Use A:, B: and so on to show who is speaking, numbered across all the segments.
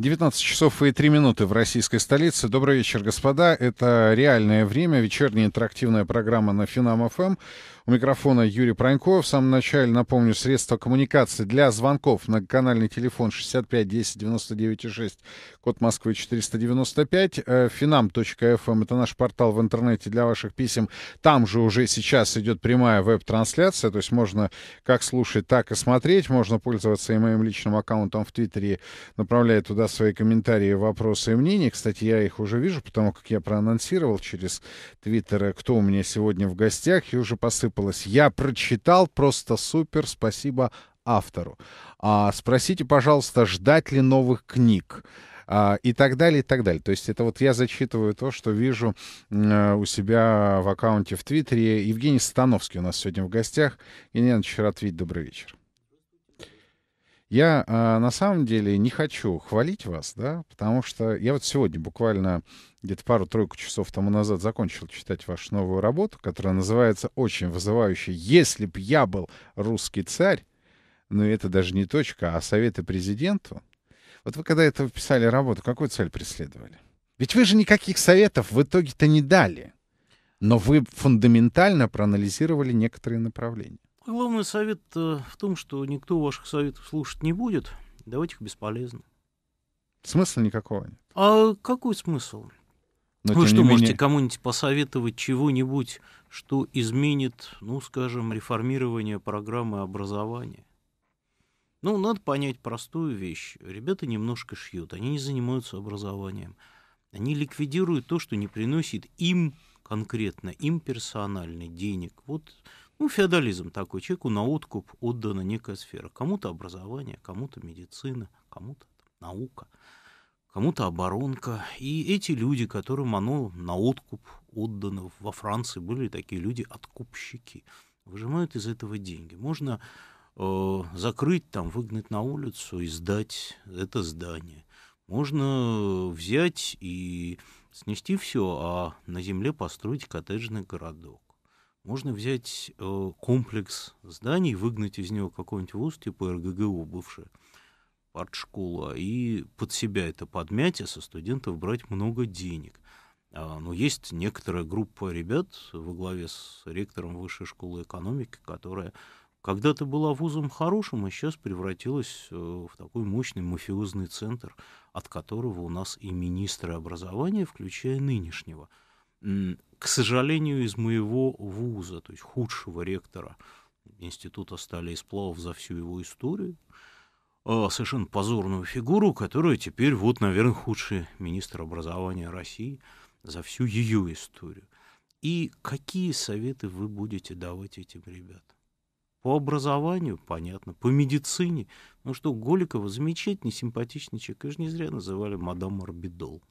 A: 19 часов и 3 минуты в российской столице. Добрый вечер, господа. Это «Реальное время», вечерняя интерактивная программа на Финам-ФМ. У микрофона Юрий Пронько. В самом начале напомню средства коммуникации для звонков. на канальный телефон 65 10 99 6, код Москвы 495. Finam.fm э, эм — это наш портал в интернете для ваших писем. Там же уже сейчас идет прямая веб-трансляция, то есть можно как слушать, так и смотреть. Можно пользоваться и моим личным аккаунтом в Твиттере, направляя туда свои комментарии, вопросы и мнения. Кстати, я их уже вижу, потому как я проанонсировал через Твиттер, э, кто у меня сегодня в гостях, и уже посыпал посыпалось. Я прочитал, просто супер, спасибо автору. А, спросите, пожалуйста, ждать ли новых книг а, и так далее, и так далее. То есть это вот я зачитываю то, что вижу э, у себя в аккаунте в Твиттере. Евгений Становский у нас сегодня в гостях. Елена Чаротвит, добрый вечер. Я э, на самом деле не хочу хвалить вас, да, потому что я вот сегодня буквально где-то пару-тройку часов тому назад закончил читать вашу новую работу, которая называется очень вызывающе «Если б я был русский царь», но это даже не точка, а советы президенту. Вот вы когда это писали работу, какую цель преследовали? Ведь вы же никаких советов в итоге-то не дали, но вы фундаментально проанализировали некоторые направления
B: главный совет э, в том, что никто ваших советов слушать не будет, Давайте их бесполезно.
A: Смысла никакого нет. А какой смысл? Но, Вы что, менее... можете
B: кому-нибудь посоветовать чего-нибудь, что изменит, ну, скажем, реформирование программы образования? Ну, надо понять простую вещь. Ребята немножко шьют, они не занимаются образованием. Они ликвидируют то, что не приносит им конкретно, им персональный денег. Вот ну, феодализм такой. Человеку на откуп отдана некая сфера. Кому-то образование, кому-то медицина, кому-то наука, кому-то оборонка. И эти люди, которым оно на откуп отдано во Франции, были такие люди откупщики. Выжимают из этого деньги. Можно э, закрыть там, выгнать на улицу и сдать это здание. Можно взять и снести все, а на земле построить коттеджный городок можно взять э, комплекс зданий, выгнать из него какой-нибудь вуз, типа РГГУ бывшая, партшкола, и под себя это подмять, а со студентов брать много денег. А, но есть некоторая группа ребят во главе с ректором Высшей школы экономики, которая когда-то была вузом хорошим, а сейчас превратилась э, в такой мощный мафиозный центр, от которого у нас и министры образования, включая нынешнего –
A: к
B: сожалению, из моего вуза, то есть худшего ректора Института стали и сплавов за всю его историю, а, совершенно позорную фигуру, которая теперь, вот, наверное, худший министр образования России за всю ее историю. И какие советы вы будете давать этим ребятам? По образованию, понятно, по медицине. Ну что, Голикова замечательный, симпатичный человек. И же не зря называли мадам Арбидол.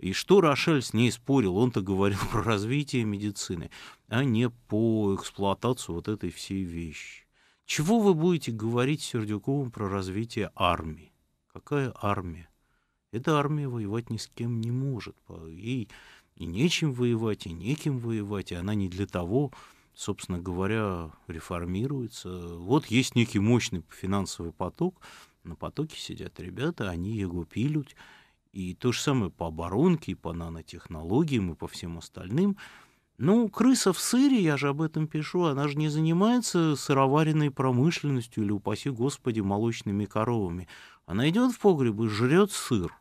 B: И что Рошель с ней спорил? Он-то говорил про развитие медицины, а не по эксплуатацию вот этой всей вещи. Чего вы будете говорить Сердюковым про развитие армии? Какая армия? Эта армия воевать ни с кем не может. Ей и нечем воевать, и неким воевать, и она не для того, собственно говоря, реформируется. Вот есть некий мощный финансовый поток, на потоке сидят ребята, они его пилют, и то же самое по оборонке, и по нанотехнологиям, и по всем остальным. Ну, крыса в сыре, я же об этом пишу, она же не занимается сыроваренной промышленностью или, упаси господи, молочными коровами. Она идет в погреб и жрет сыр.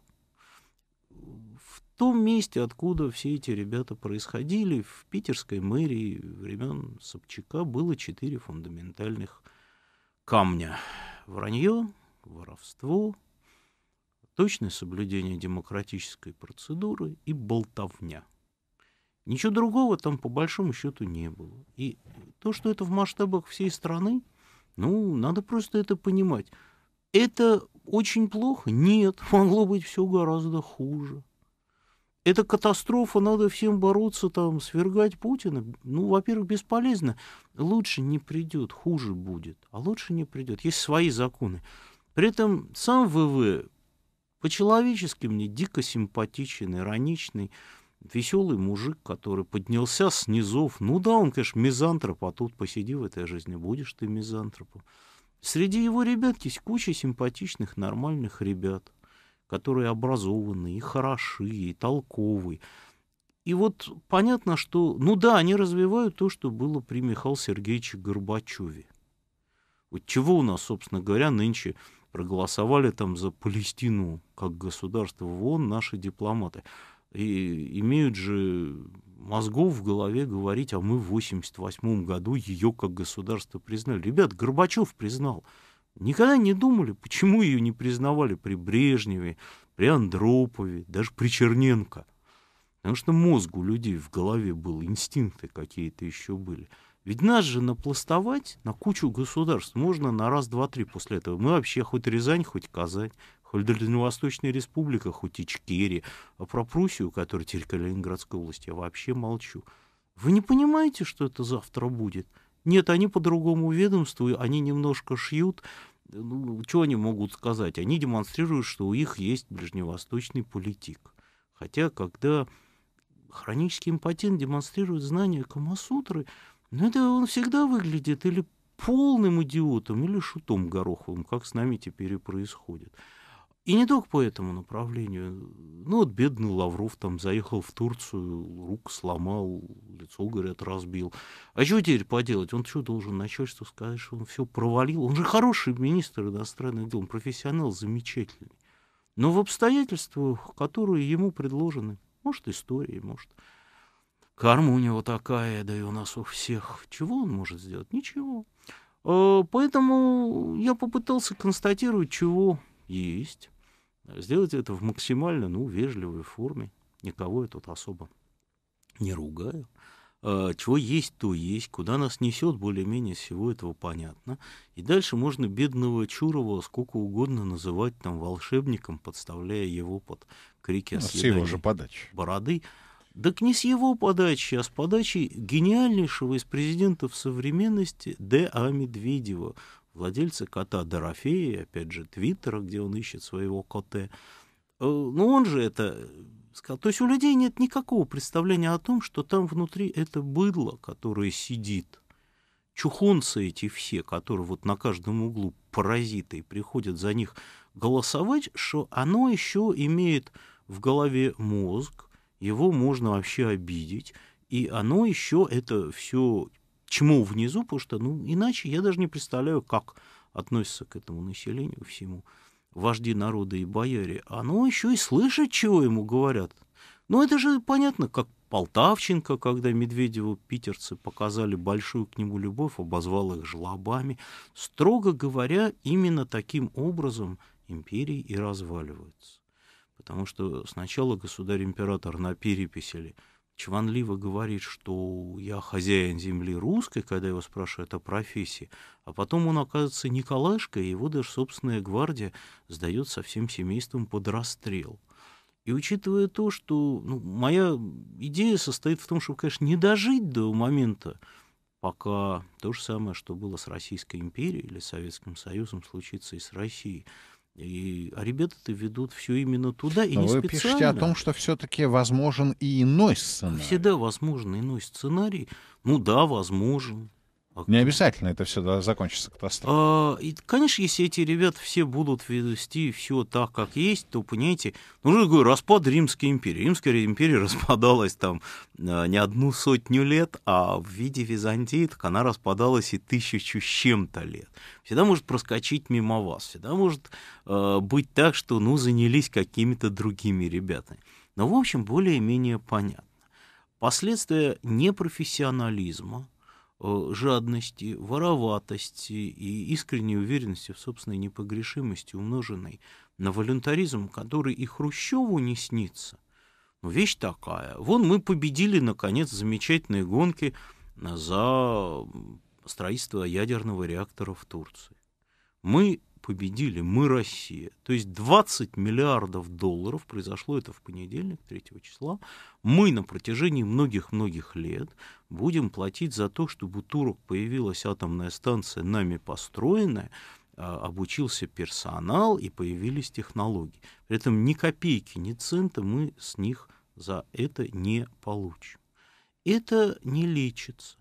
B: В том месте, откуда все эти ребята происходили, в питерской мэрии времен Собчака было четыре фундаментальных камня. Вранье, воровство, точное соблюдение демократической процедуры и болтовня. Ничего другого там по большому счету не было. И то, что это в масштабах всей страны, ну, надо просто это понимать. Это очень плохо? Нет, могло быть все гораздо хуже. Это катастрофа, надо всем бороться, там, свергать Путина. Ну, во-первых, бесполезно. Лучше не придет, хуже будет. А лучше не придет. Есть свои законы. При этом сам ВВ по-человечески мне дико симпатичен, ироничный, веселый мужик, который поднялся с низов. Ну да, он, конечно, мизантроп, а тут посиди в этой жизни, будешь ты мизантропом. Среди его ребят есть куча симпатичных, нормальных ребят, которые образованные, и хорошие, и толковые. И вот понятно, что, ну да, они развивают то, что было при Михаиле Сергеевиче Горбачеве. Вот чего у нас, собственно говоря, нынче проголосовали там за Палестину как государство в ООН наши дипломаты. И имеют же мозгов в голове говорить, а мы в 88 году ее как государство признали. Ребят, Горбачев признал. Никогда не думали, почему ее не признавали при Брежневе, при Андропове, даже при Черненко. Потому что мозг у людей в голове был, инстинкты какие-то еще были. Ведь нас же напластовать на кучу государств можно на раз, два, три после этого. Мы вообще хоть Рязань, хоть Казань, хоть Дальневосточная республика, хоть Ичкерия. А про Пруссию, которая теперь Калининградской области, я вообще молчу. Вы не понимаете, что это завтра будет? Нет, они по другому ведомству, они немножко шьют. Ну, что они могут сказать? Они демонстрируют, что у них есть ближневосточный политик. Хотя, когда хронический импотент демонстрирует знания Камасутры, ну да, он всегда выглядит или полным идиотом, или шутом гороховым, как с нами теперь и происходит. И не только по этому направлению. Ну вот бедный Лавров там заехал в Турцию, рук сломал, лицо, говорят, разбил. А что теперь поделать? Он что должен начальству сказать, что он все провалил? Он же хороший министр иностранных дел, он профессионал замечательный. Но в обстоятельствах, которые ему предложены, может, история, может, Карма у него такая, да и у нас у всех. Чего он может сделать? Ничего. А, поэтому я попытался констатировать, чего есть. Сделать это в максимально, ну, вежливой форме. Никого я тут особо не ругаю. А, чего есть, то есть. Куда нас несет, более-менее всего этого понятно. И дальше можно бедного Чурова сколько угодно называть там волшебником, подставляя его под крики о ну, с его же подачи. бороды. Так не с его подачи, а с подачи гениальнейшего из президентов современности Д.А. Медведева, владельца кота Дорофея, опять же, Твиттера, где он ищет своего кота. Э, Но ну, он же это э, сказал. То есть у людей нет никакого представления о том, что там внутри это быдло, которое сидит. Чухонцы эти все, которые вот на каждом углу паразиты и приходят за них голосовать, что оно еще имеет в голове мозг, его можно вообще обидеть. И оно еще это все чему внизу, потому что, ну, иначе я даже не представляю, как относится к этому населению всему вожди народа и бояре, оно еще и слышит, чего ему говорят. Ну, это же понятно, как Полтавченко, когда Медведеву питерцы показали большую к нему любовь, обозвал их жлобами. Строго говоря, именно таким образом империи и разваливаются потому что сначала государь-император на чванливо говорит, что я хозяин земли русской, когда его спрашивают о профессии, а потом он оказывается Николашкой, и его даже собственная гвардия сдает со всем семейством под расстрел. И учитывая то, что ну, моя идея состоит в том, чтобы, конечно, не дожить до момента, пока то же самое, что было с Российской империей или Советским Союзом, случится и с Россией, и а ребята-то ведут все именно туда, и Но не вы специально. пишете о том,
A: что все-таки возможен и иной сценарий. Всегда возможен иной сценарий. Ну да, возможен. Не обязательно это все закончится катастрофой.
B: А, и, конечно, если эти ребята все будут вести все так, как есть, то, понимаете, ну, я говорю, распад Римской империи. Римская империя распадалась там а, не одну сотню лет, а в виде Византии так она распадалась и тысячу с чем-то лет. Всегда может проскочить мимо вас, всегда может э, быть так, что, ну, занялись какими-то другими ребятами. Но, в общем, более-менее понятно. Последствия непрофессионализма, Э, жадности, вороватости и искренней уверенности в собственной непогрешимости, умноженной на волюнтаризм, который и Хрущеву не снится. Но вещь такая. Вон мы победили, наконец, замечательные гонки э, за строительство ядерного реактора в Турции. Мы победили мы, Россия. То есть 20 миллиардов долларов, произошло это в понедельник, 3 числа, мы на протяжении многих-многих лет будем платить за то, чтобы у турок появилась атомная станция, нами построенная, а, обучился персонал и появились технологии. При этом ни копейки, ни цента мы с них за это не получим. Это не лечится.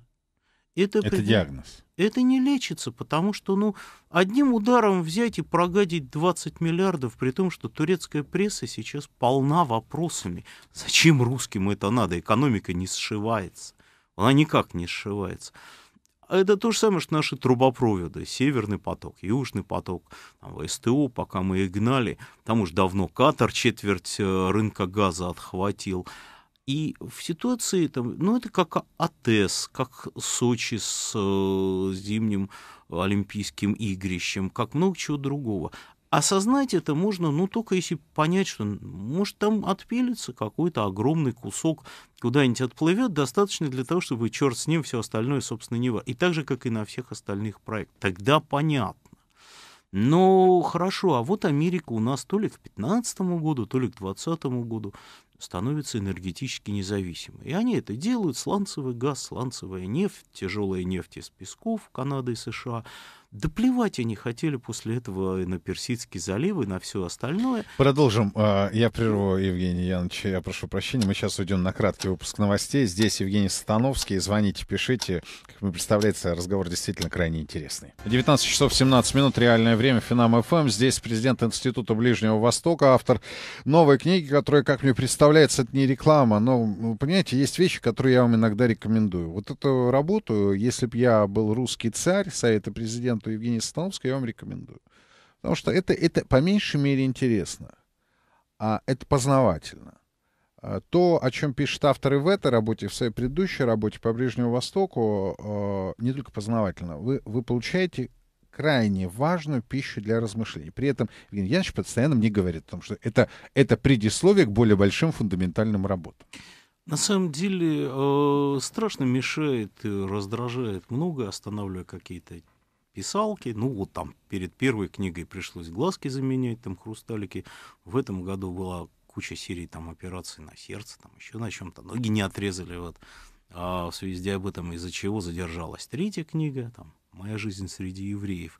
B: Это, это при... диагноз. Это не лечится, потому что, ну, одним ударом взять и прогадить 20 миллиардов, при том, что турецкая пресса сейчас полна вопросами. Зачем русским это надо? Экономика не сшивается. Она никак не сшивается. А это то же самое, что наши трубопроводы. Северный поток, Южный поток, там, СТО, пока мы их гнали. Там уж давно Катар четверть э, рынка газа отхватил. И в ситуации, там, ну, это как АТС, как Сочи с э, зимним Олимпийским игрищем, как много чего другого. Осознать это можно, ну, только если понять, что, может, там отпилится какой-то огромный кусок, куда-нибудь отплывет, достаточно для того, чтобы черт с ним, все остальное, собственно, не... И так же, как и на всех остальных проектах. Тогда понятно. Но ну, хорошо, а вот Америка у нас то ли к 2015 году, то ли к 2020 году становятся энергетически независимы. И они это делают, сланцевый газ, сланцевая нефть, тяжелая нефть из песков Канады и США, да плевать они хотели после этого и на Персидский залив, и на все остальное.
A: Продолжим. А, я прерву Евгений Яновича, я прошу прощения. Мы сейчас уйдем на краткий выпуск новостей. Здесь Евгений Становский. Звоните, пишите. Как мне представляется, разговор действительно крайне интересный. 19 часов 17 минут, реальное время, Финам ФМ. Здесь президент Института Ближнего Востока, автор новой книги, которая, как мне представляется, это не реклама, но, ну, понимаете, есть вещи, которые я вам иногда рекомендую. Вот эту работу, если бы я был русский царь, Совета президента, ленту Евгения Становского я вам рекомендую. Потому что это, это по меньшей мере интересно, а это познавательно. А то, о чем пишут авторы в этой работе, в своей предыдущей работе по Ближнему Востоку, а, не только познавательно, вы, вы получаете крайне важную пищу для размышлений. При этом Евгений Янович постоянно мне говорит о том, что это, это предисловие к более большим фундаментальным работам.
B: На самом деле э, страшно мешает раздражает много, останавливая какие-то писалки. Ну, вот там перед первой книгой пришлось глазки заменять, там хрусталики. В этом году была куча серий там операций на сердце, там еще на чем-то. Ноги не отрезали, вот. А в связи с диабетом. из-за чего задержалась третья книга, там «Моя жизнь среди евреев».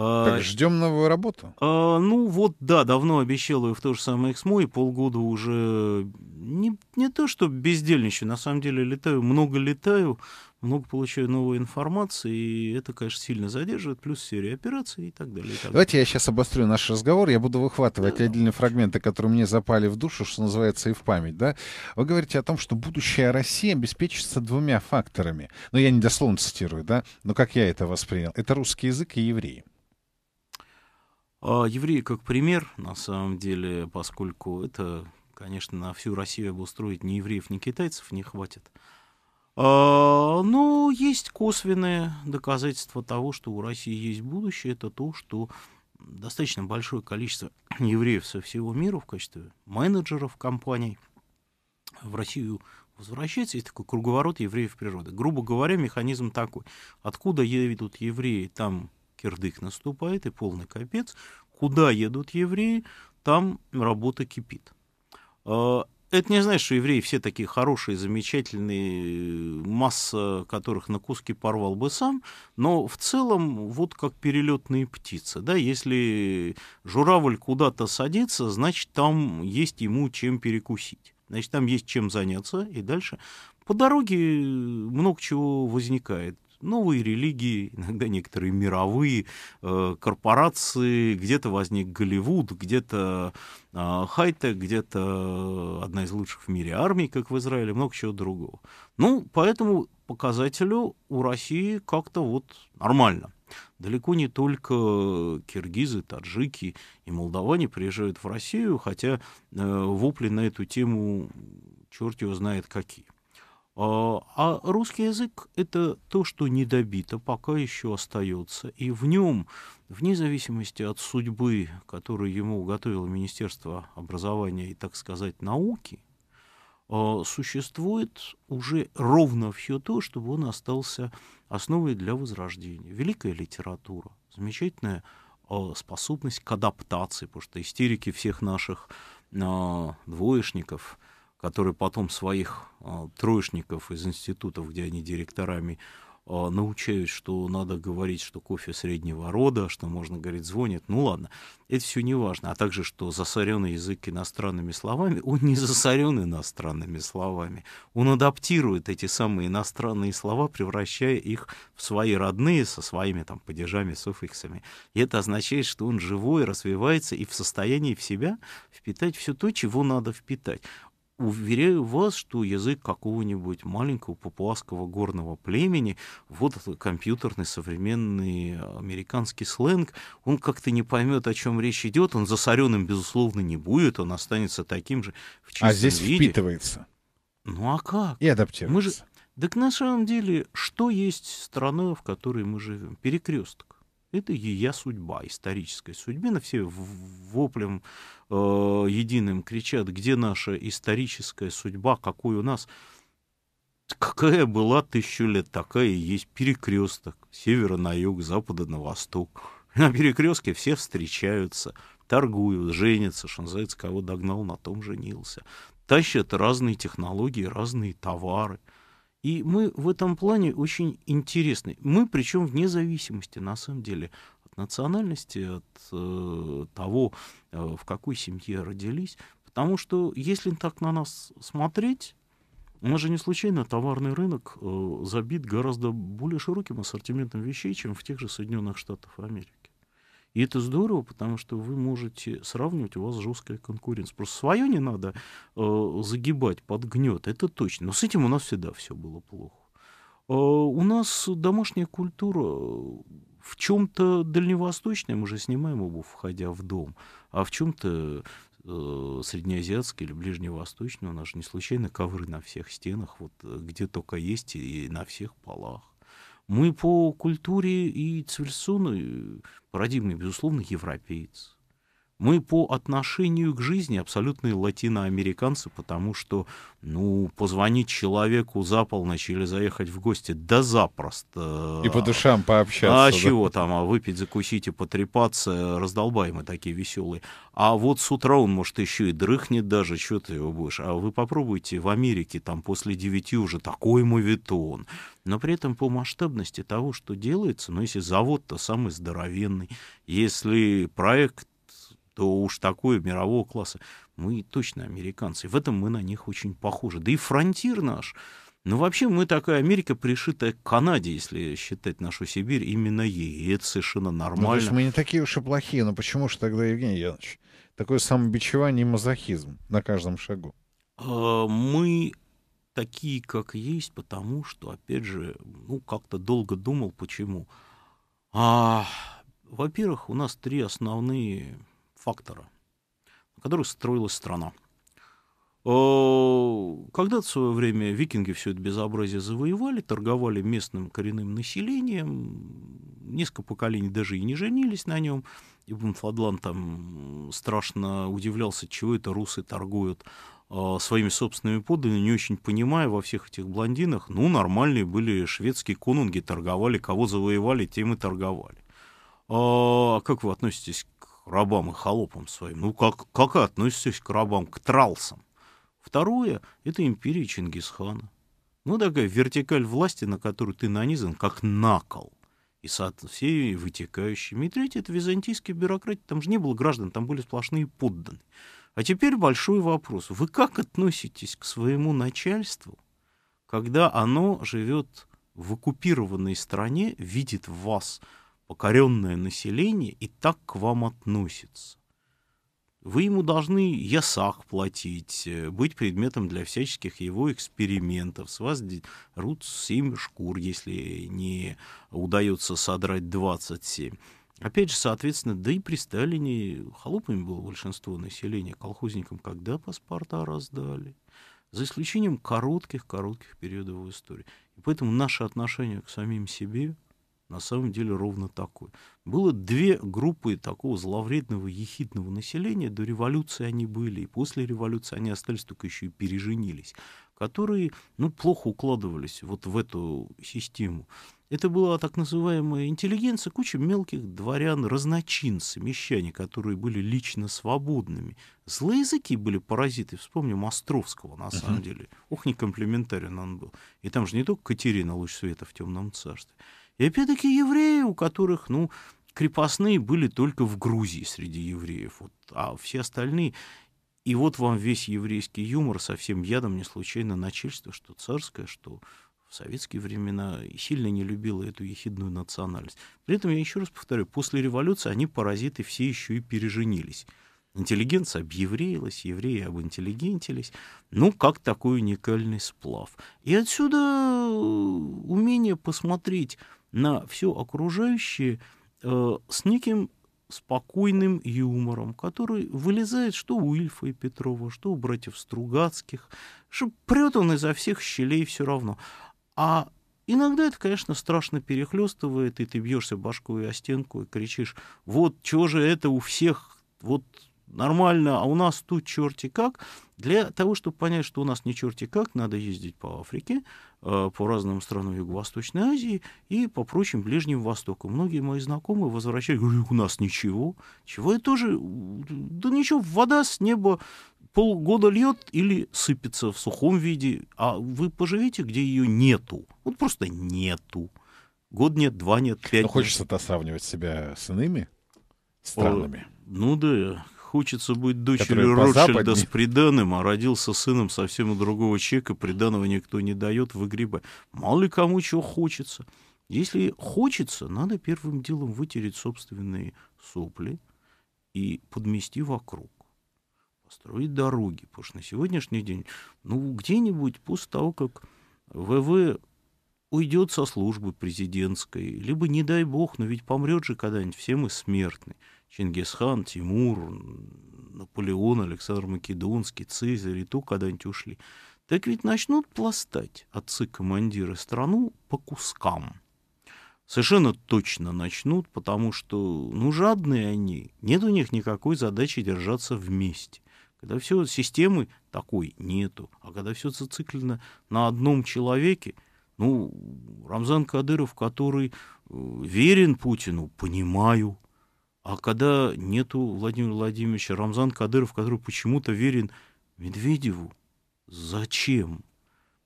B: А, так ждем новую работу. А, ну вот, да, давно обещал ее в то же самое Эксмо, и полгода уже не, не то, что бездельничаю, на самом деле летаю, много летаю, много получаю новой информации, и это, конечно, сильно задерживает, плюс серия операций и так далее. И так далее. Давайте я сейчас
A: обострю наш разговор, я буду выхватывать да, отдельные да. фрагменты, которые мне запали в душу, что называется, и в память. Да? Вы говорите о том, что будущее России обеспечится двумя факторами. Но ну, я не дословно цитирую, да? но как я это воспринял? Это русский язык и евреи.
B: А, евреи как пример, на самом деле, поскольку это, конечно, на всю Россию обустроить ни евреев, ни китайцев не хватит. А, ну, есть косвенные доказательства того, что у России есть будущее. Это то, что достаточно большое количество евреев со всего мира в качестве менеджеров компаний в Россию возвращается, есть такой круговорот евреев природы. Грубо говоря, механизм такой. Откуда едут евреи, там кирдык наступает и полный капец. Куда едут евреи, там работа кипит. А, это не значит, что евреи все такие хорошие, замечательные, масса которых на куски порвал бы сам, но в целом вот как перелетные птицы. Да? Если журавль куда-то садится, значит, там есть ему чем перекусить. Значит, там есть чем заняться, и дальше по дороге много чего возникает новые религии, иногда некоторые мировые э, корпорации, где-то возник Голливуд, где-то э, хайтек, где-то одна из лучших в мире армий, как в Израиле, много чего другого. Ну, по этому показателю у России как-то вот нормально. Далеко не только киргизы, таджики и молдаване приезжают в Россию, хотя э, вопли на эту тему черт его знает какие. А, а русский язык — это то, что недобито, пока еще остается. И в нем, вне зависимости от судьбы, которую ему уготовило Министерство образования и, так сказать, науки, а, существует уже ровно все то, чтобы он остался основой для возрождения. Великая литература, замечательная а, способность к адаптации, потому что истерики всех наших двоечников — который потом своих а, троечников из институтов, где они директорами, а, научают, что надо говорить, что кофе среднего рода, что можно говорить звонит, ну ладно, это все не важно, а также, что засоренный язык иностранными словами, он не засорен иностранными словами, он адаптирует эти самые иностранные слова, превращая их в свои родные со своими там падежами, суффиксами, и это означает, что он живой, развивается и в состоянии в себя впитать все то, чего надо впитать уверяю вас, что язык какого-нибудь маленького папуасского горного племени, вот компьютерный современный американский сленг, он как-то не поймет, о чем речь идет, он засоренным, безусловно, не будет, он останется таким же в чистом А здесь виде. впитывается. Ну а как?
A: И адаптируется. Мы же...
B: Так на самом деле, что есть страна, в которой мы живем? Перекресток. Это ее судьба, историческая судьбина. Все воплем э, единым кричат, где наша историческая судьба, какой у нас какая была тысячу лет, такая и есть перекресток. Севера на юг, запада на восток. На перекрестке все встречаются, торгуют, женятся, что называется, кого догнал, на том женился. Тащат разные технологии, разные товары. И мы в этом плане очень интересны. Мы причем вне зависимости, на самом деле, от национальности, от э, того, э, в какой семье родились. Потому что если так на нас смотреть, у нас же не случайно товарный рынок э, забит гораздо более широким ассортиментом вещей, чем в тех же Соединенных Штатах Америки. И это здорово, потому что вы можете сравнивать, у вас жесткая конкуренция. Просто свое не надо э, загибать под гнет, это точно. Но с этим у нас всегда все было плохо. Э, у нас домашняя культура э, в чем-то дальневосточная, мы же снимаем обувь, входя в дом, а в чем-то э, среднеазиатский или ближневосточная. у нас же не случайно ковры на всех стенах, вот э, где только есть и на всех полах. Мы по культуре и цивилизационной э, парадигме, безусловно, европеец. Мы по отношению к жизни абсолютные латиноамериканцы, потому что, ну, позвонить человеку за полночь или заехать в гости, да запросто. И по душам
A: пообщаться. А да? чего
B: там, а выпить, закусить и потрепаться, раздолбай такие веселые. А вот с утра он, может, еще и дрыхнет даже, что ты его будешь. А вы попробуйте в Америке, там после девяти уже такой мовитон. Но при этом по масштабности того, что делается, ну, если завод-то самый здоровенный, если проект то уж такое мирового класса. Мы точно американцы. В этом мы на них очень похожи. Да и фронтир наш. Ну, вообще, мы такая Америка, пришитая к Канаде, если считать нашу Сибирь, именно ей. И это совершенно нормально. Ну, то есть мы не
A: такие уж и плохие. Но почему же тогда, Евгений Янович, такое самобичевание и мазохизм на каждом шагу?
B: А, мы такие, как есть, потому что, опять же, ну, как-то долго думал, почему. А, во-первых, у нас три основные фактора, на которых строилась страна. Э, когда в свое время викинги все это безобразие завоевали, торговали местным коренным населением, несколько поколений даже и не женились на нем. Ибн Фадлан там страшно удивлялся, чего это русы торгуют э, своими собственными подданными, не очень понимая во всех этих блондинах, ну, нормальные были шведские конунги, торговали, кого завоевали, тем и торговали. Э, а как вы относитесь рабам и холопам своим. Ну, как, как относитесь к рабам, к тралсам? Второе — это империя Чингисхана. Ну, такая вертикаль власти, на которую ты нанизан, как накол. И со всеми вытекающими. И третье — это византийские бюрократии. Там же не было граждан, там были сплошные подданные. А теперь большой вопрос. Вы как относитесь к своему начальству, когда оно живет в оккупированной стране, видит вас покоренное население и так к вам относится. Вы ему должны ясах платить, э, быть предметом для всяческих его экспериментов. С вас рут 7 шкур, если не удается содрать 27. Опять же, соответственно, да и при Сталине холопами было большинство населения, колхозникам когда паспорта раздали? За исключением коротких-коротких периодов в истории. И поэтому наше отношение к самим себе на самом деле ровно такой. Было две группы такого зловредного, ехидного населения. До революции они были, и после революции они остались только еще и переженились, которые ну, плохо укладывались вот в эту систему. Это была так называемая интеллигенция, куча мелких дворян, разночин, совмещаний, которые были лично свободными. Злоязыки были паразиты, вспомним Островского, на самом uh-huh. деле. Ух, комплиментарен он был. И там же не только Катерина, луч света в темном царстве. И опять-таки евреи, у которых, ну, крепостные были только в Грузии среди евреев, вот, а все остальные... И вот вам весь еврейский юмор со всем ядом не случайно начальство, что царское, что в советские времена сильно не любило эту ехидную национальность. При этом, я еще раз повторю, после революции они, паразиты, все еще и переженились. Интеллигенция объевреилась, евреи обинтеллигентились. Ну, как такой уникальный сплав. И отсюда умение посмотреть на все окружающее э, с неким спокойным юмором, который вылезает что у Ильфа и Петрова, что у братьев Стругацких, что прет он изо всех щелей все равно. А Иногда это, конечно, страшно перехлестывает, и ты бьешься башкой о стенку и кричишь, вот что же это у всех, вот нормально, а у нас тут черти как. Для того, чтобы понять, что у нас не черти как, надо ездить по Африке, э, по разным странам Юго-Восточной Азии и по прочим Ближнему Востоку. Многие мои знакомые возвращались, у нас ничего. Чего это тоже? Да ничего, вода с неба полгода льет или сыпется в сухом виде, а вы поживите, где ее нету. Вот просто нету. Год нет, два нет, пять. Но хочется-то сравнивать себя с иными странами. О, ну да, хочется быть дочерью Ротшильда с приданым, а родился сыном совсем у другого человека, приданого никто не дает, выгребай. Мало ли кому чего хочется. Если хочется, надо первым делом вытереть собственные сопли и подмести вокруг построить дороги, потому что на сегодняшний день, ну, где-нибудь после того, как ВВ уйдет со службы президентской, либо, не дай бог, но ведь помрет же когда-нибудь, все мы смертны. Чингисхан, Тимур, Наполеон, Александр Македонский, Цезарь и то когда-нибудь ушли. Так ведь начнут пластать отцы-командиры страну по кускам. Совершенно точно начнут, потому что, ну, жадные они, нет у них никакой задачи держаться вместе. Когда все системы такой нету, а когда все зациклено на одном человеке, ну, Рамзан Кадыров, который э, верен Путину, понимаю, а когда нету Владимира Владимировича, Рамзан Кадыров, который почему-то верен Медведеву, зачем?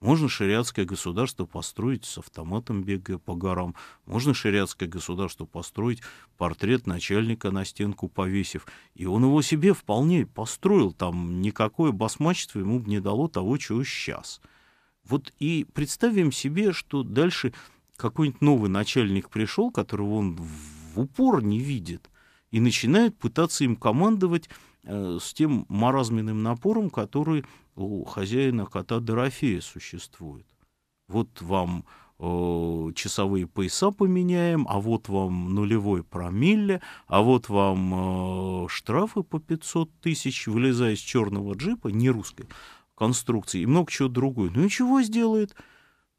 B: Можно шариатское государство построить с автоматом, бегая по горам. Можно шариатское государство построить портрет начальника на стенку повесив. И он его себе вполне построил. Там никакое басмачество ему бы не дало того, чего сейчас. Вот и представим себе, что дальше какой-нибудь новый начальник пришел, которого он в упор не видит и начинают пытаться им командовать э, с тем маразменным напором, который у хозяина кота Дорофея существует. Вот вам э, часовые пояса поменяем, а вот вам нулевой промилле, а вот вам э, штрафы по 500 тысяч, вылезая из черного джипа, не русской конструкции, и много чего другое. Ну и чего сделает?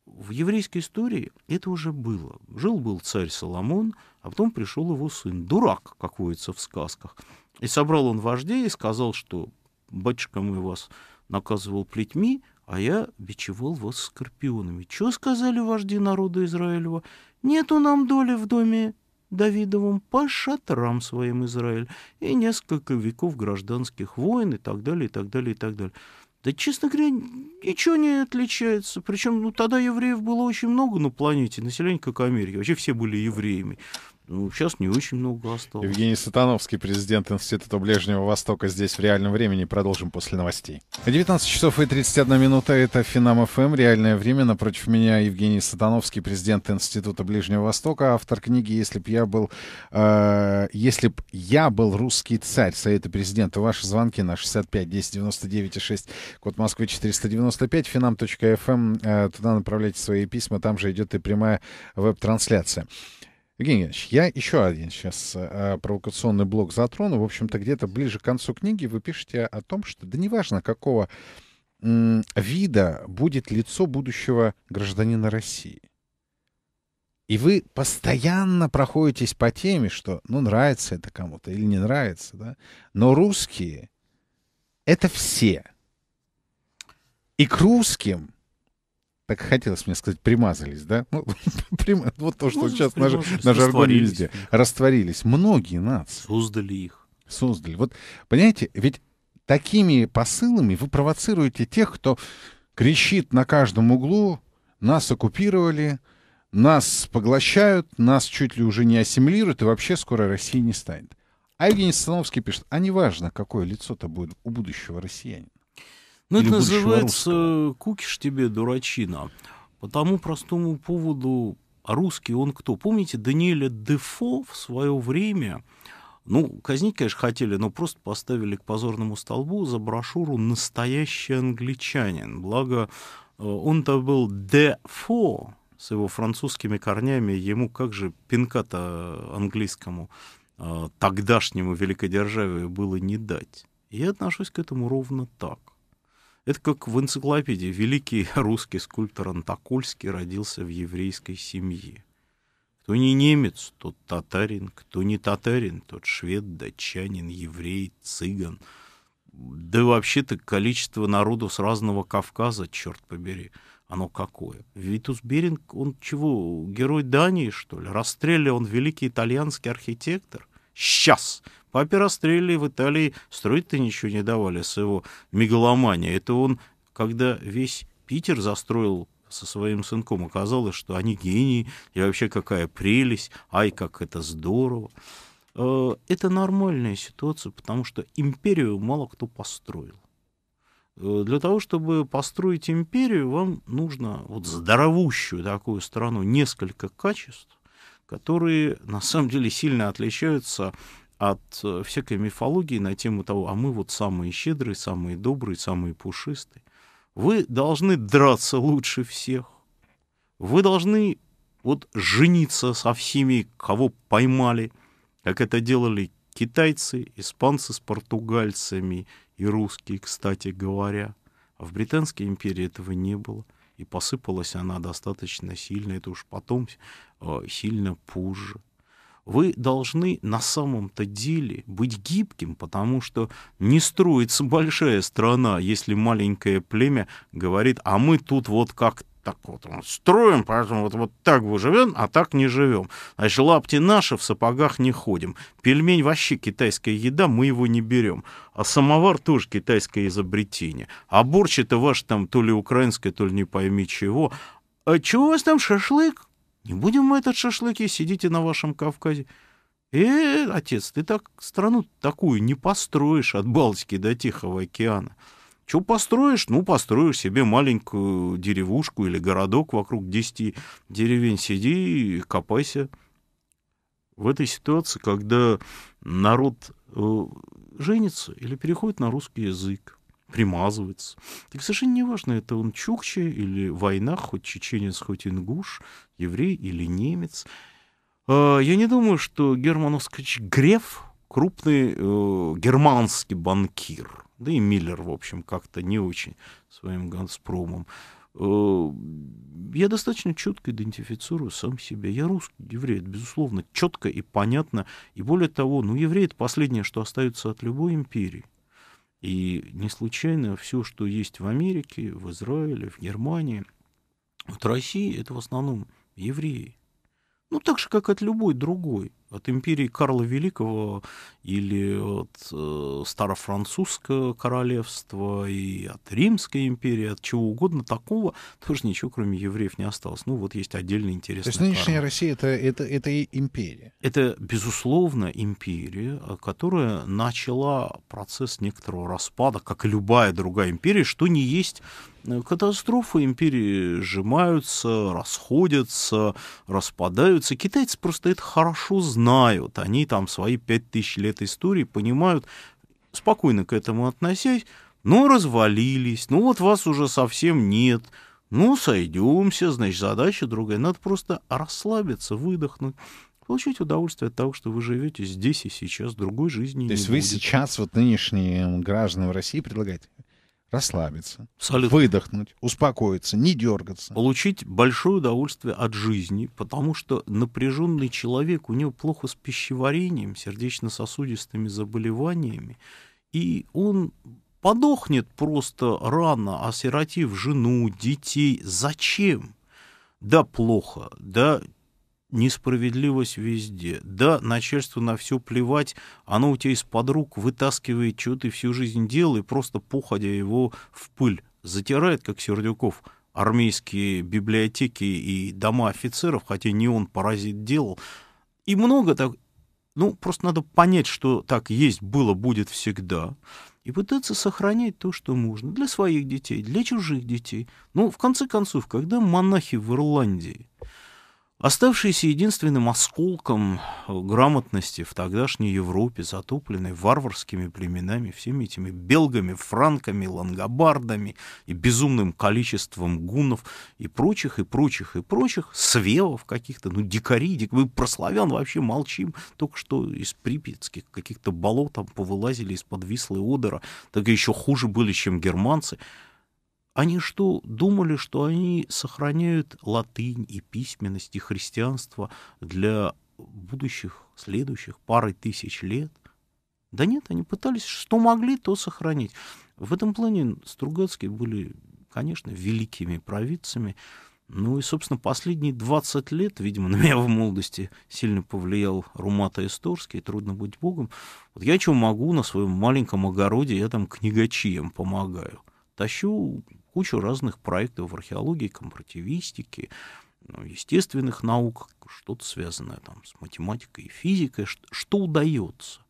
B: В еврейской истории это уже было. Жил-был царь Соломон, а потом пришел его сын, дурак, как водится в сказках. И собрал он вождей и сказал, что батюшка мой вас наказывал плетьми, а я бичевал вас скорпионами. Что сказали вожди народа Израилева? Нету нам доли в доме Давидовым по шатрам своим Израиль и несколько веков гражданских войн и так далее, и так далее, и так далее. Да, честно говоря, ничего не отличается. Причем ну, тогда евреев было очень много на планете, население как Америки. Вообще все были евреями. Ну, сейчас не очень
A: много осталось. Евгений Сатановский, президент Института Ближнего Востока, здесь в реальном времени. Продолжим после новостей. 19 часов и 31 минута. Это Финам ФМ. Эм». Реальное время. Напротив меня Евгений Сатановский, президент Института Ближнего Востока, автор книги «Если б я был, э, если б я был русский царь» Совета Президента. Ваши звонки на 65 10 99 6, код Москвы 495, finam.fm. Эм». Э, туда направляйте свои письма. Там же идет и прямая веб-трансляция. Евгений Ильич, я еще один сейчас э, провокационный блок затрону. В общем-то, где-то ближе к концу книги вы пишете о том, что да неважно, какого вида будет лицо будущего гражданина России. И вы постоянно проходитесь по теме, что ну нравится это кому-то или не нравится, да? Но русские — это все. И к русским так хотелось мне сказать, примазались, да? Ну, прим... Вот то, что Может, сейчас на, на жаргоне везде. Растворились. Многие нации. Создали их. Создали. Вот, понимаете, ведь такими посылами вы провоцируете тех, кто кричит на каждом углу, нас оккупировали, нас поглощают, нас чуть ли уже не ассимилируют, и вообще скоро России не станет. А Евгений Становский пишет, а неважно, какое лицо-то будет у будущего россиянина. Ну, это называется
B: кукиш тебе, дурачина. По тому простому поводу, а русский он кто? Помните Даниэля Дефо в свое время? Ну, казнить, конечно, хотели, но просто поставили к позорному столбу за брошюру «Настоящий англичанин». Благо, э, он-то был Дефо, с его французскими корнями, ему как же пинка-то английскому э, тогдашнему великодержавию было не дать. Я отношусь к этому ровно так. Это как в энциклопедии. Великий русский скульптор Антокольский родился в еврейской семье. Кто не немец, тот татарин, кто не татарин, тот швед, датчанин, еврей, цыган. Да и вообще-то количество народов с разного Кавказа, черт побери, оно какое. Витус Беринг, он чего, герой Дании, что ли? Расстрелял он великий итальянский архитектор. Сейчас! Папе расстрелили в Италии строить-то ничего не давали с его мегаломания Это он, когда весь Питер застроил со своим сынком, оказалось, что они гении, и вообще какая прелесть, ай, как это здорово. Э, это нормальная ситуация, потому что империю мало кто построил. Э, для того, чтобы построить империю, вам нужно вот здоровущую такую страну, несколько качеств, которые на самом деле сильно отличаются от э, всякой мифологии на тему того, а мы вот самые щедрые, самые добрые, самые пушистые. Вы должны драться лучше всех. Вы должны вот жениться со всеми, кого поймали, как это делали китайцы, испанцы с португальцами и русские, кстати говоря. А в Британской империи этого не было, и посыпалась она достаточно сильно. Это уж потом Э, сильно позже. Вы должны на самом-то деле быть гибким, потому что не строится большая страна, если маленькое племя говорит, а мы тут вот как так вот строим, поэтому вот, вот так вот живем, а так не живем. Значит, лапти наши, в сапогах не ходим. Пельмень вообще китайская еда, мы его не берем. А самовар тоже китайское изобретение. А борщ это ваш там то ли украинское, то ли не пойми чего. А чего у вас там шашлык? Не будем мы этот шашлык и сидите на вашем Кавказе. Э, отец, ты так страну такую не построишь от Балтики до Тихого океана. Что построишь? Ну, построишь себе маленькую деревушку или городок вокруг десяти деревень. Сиди и копайся. В этой ситуации, когда народ э, женится или переходит на русский язык, примазывается. Так совершенно неважно, это он чукче или война, хоть чеченец, хоть ингуш, еврей или немец. А, я не думаю, что Герман Оскарович Греф крупный э, германский банкир, да и Миллер, в общем, как-то не очень своим Газпромом. Э, я достаточно четко идентифицирую сам себя. Я русский еврей, это, безусловно, четко и понятно. И более того, ну, еврей — это последнее, что остается от любой империи. И не случайно все, что есть в Америке, в Израиле, в Германии, вот России, это в основном евреи. Ну, так же, как от любой другой. От империи Карла Великого или от э, Старофранцузского королевства и от Римской империи, от чего угодно такого, тоже ничего, кроме евреев, не осталось. Ну, вот есть отдельно интересная То есть нынешняя карма.
A: Россия это, — это, это и империя?
B: Это, безусловно, империя, которая начала процесс некоторого распада, как и любая другая империя, что не есть Э, катастрофы империи сжимаются, расходятся, распадаются. Китайцы просто это хорошо знают. Они там свои пять тысяч лет истории понимают, спокойно к этому относясь. Ну, развалились, ну вот вас уже совсем нет, ну, сойдемся, значит, задача другая. Надо просто расслабиться, выдохнуть получить удовольствие от того, что вы живете здесь и сейчас, другой жизни То есть будет. вы
A: сейчас, вот нынешним гражданам России предлагаете расслабиться, Абсолютно. выдохнуть, успокоиться, не дергаться.
B: Получить большое удовольствие от жизни, потому что напряженный человек, у него плохо с пищеварением, сердечно-сосудистыми заболеваниями, и он подохнет просто рано, осиротив жену, детей. Зачем? Да, плохо, да, несправедливость везде. Да, начальство на все плевать, оно у тебя из-под рук вытаскивает, что ты всю жизнь делал, и просто походя его в пыль затирает, как Сердюков, армейские библиотеки и дома офицеров, хотя не он паразит делал. И много так... Ну, просто надо понять, что так есть, было, будет всегда и пытаться сохранять то, что можно для своих детей, для чужих детей. Ну, в конце концов, когда монахи в Ирландии оставшийся единственным осколком грамотности в тогдашней Европе, затопленной варварскими племенами, всеми этими белгами, франками, лангобардами и безумным количеством гуннов и прочих, и прочих, и прочих, свевов каких-то, ну, дикари, мы про славян вообще молчим, только что из припятских каких-то болот там повылазили из-под Вислы Одера, так еще хуже были, чем германцы, они что, думали, что они сохраняют латынь и письменность и христианство для будущих, следующих пары тысяч лет? Да нет, они пытались, что могли, то сохранить. В этом плане Стругацкие были, конечно, великими провидцами. Ну и, собственно, последние 20 лет, видимо, на меня в молодости сильно повлиял Румата Исторский, трудно быть богом. Вот я чего могу на своем маленьком огороде, я там книгачием помогаю. Тащу кучу разных проектов в археологии, компаративистике, ну, естественных наук, что-то связанное там с математикой и физикой, что, что удается.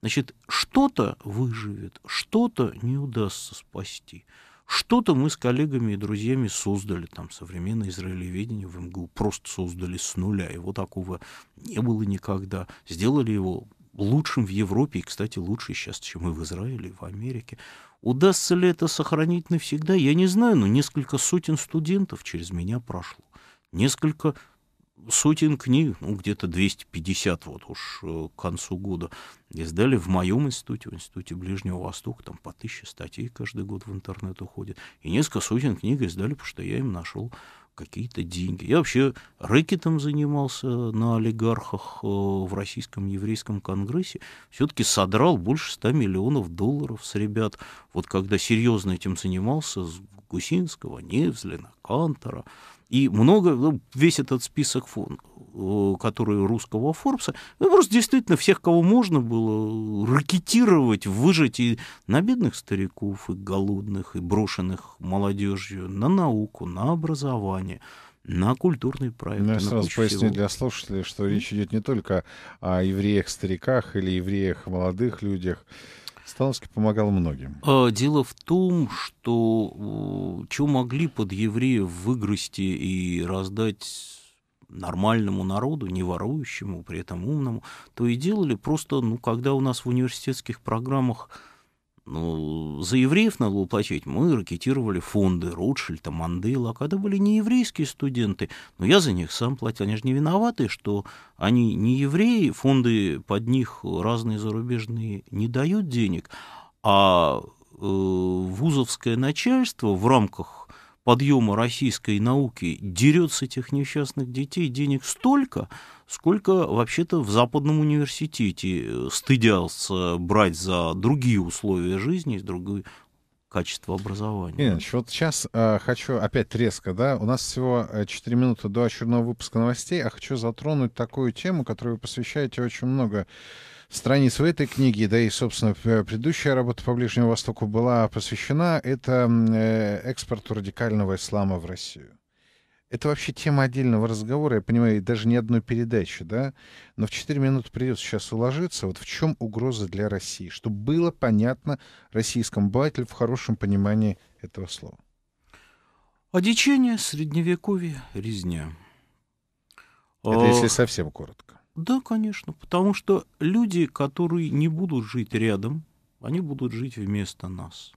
B: Значит, что-то выживет, что-то не удастся спасти. Что-то мы с коллегами и друзьями создали, там, современное израилеведение в МГУ, просто создали с нуля, его такого не было никогда. Сделали его лучшим в Европе, и, кстати, лучше сейчас, чем и в Израиле, и в Америке. Удастся ли это сохранить навсегда, я не знаю, но несколько сотен студентов через меня прошло. Несколько сотен книг, ну, где-то 250 вот уж э, к концу года, издали в моем институте, в Институте Ближнего Востока, там по тысяче статей каждый год в интернет уходит, и несколько сотен книг издали, потому что я им нашел какие-то деньги. Я вообще рэкетом занимался на олигархах э, в Российском еврейском конгрессе. Все-таки содрал больше 100 миллионов долларов с ребят. Вот когда серьезно этим занимался, с Гусинского, Невзлина, Кантора, и много, ну, весь этот список фон, э, который русского Форбса, ну, просто действительно всех, кого можно было ракетировать, выжать и на бедных стариков, и голодных, и брошенных молодежью, на науку, на образование на культурный проект. Ну, я сразу поясню всего. для
A: слушателей, что речь идет не только о евреях-стариках или евреях-молодых людях, Сталинский помогал многим.
B: А, дело в том, что что могли под евреев выгрести и раздать нормальному народу, не ворующему, при этом умному, то и делали просто, ну, когда у нас в университетских программах ну, за евреев надо налогоплательщиков мы ракетировали фонды Ротшильда, Мандела, когда были не еврейские студенты, но я за них сам платил. Они же не виноваты, что они не евреи, фонды под них разные зарубежные не дают денег, а э, вузовское начальство в рамках подъема российской науки дерет с этих несчастных детей денег столько, сколько вообще-то в Западном университете э, стыдятся брать за другие условия жизни, другие качество образования. Ильич,
A: вот сейчас э, хочу опять резко, да, у нас всего 4 э, минуты до очередного выпуска новостей, а хочу затронуть такую тему, которую вы посвящаете очень много страниц в этой книге, да и, собственно, предыдущая работа по Ближнему Востоку была посвящена, это э, экспорту радикального ислама в Россию это вообще тема отдельного разговора, я понимаю, и даже не одной передачи, да, но в 4 минуты придется сейчас уложиться. Вот в чем угроза для России? Чтобы было понятно российскому обывателю в хорошем понимании этого слова. Одичение, средневековье, резня. Это если совсем коротко.
B: Да, конечно, потому что люди, которые не будут жить рядом, они будут жить вместо нас.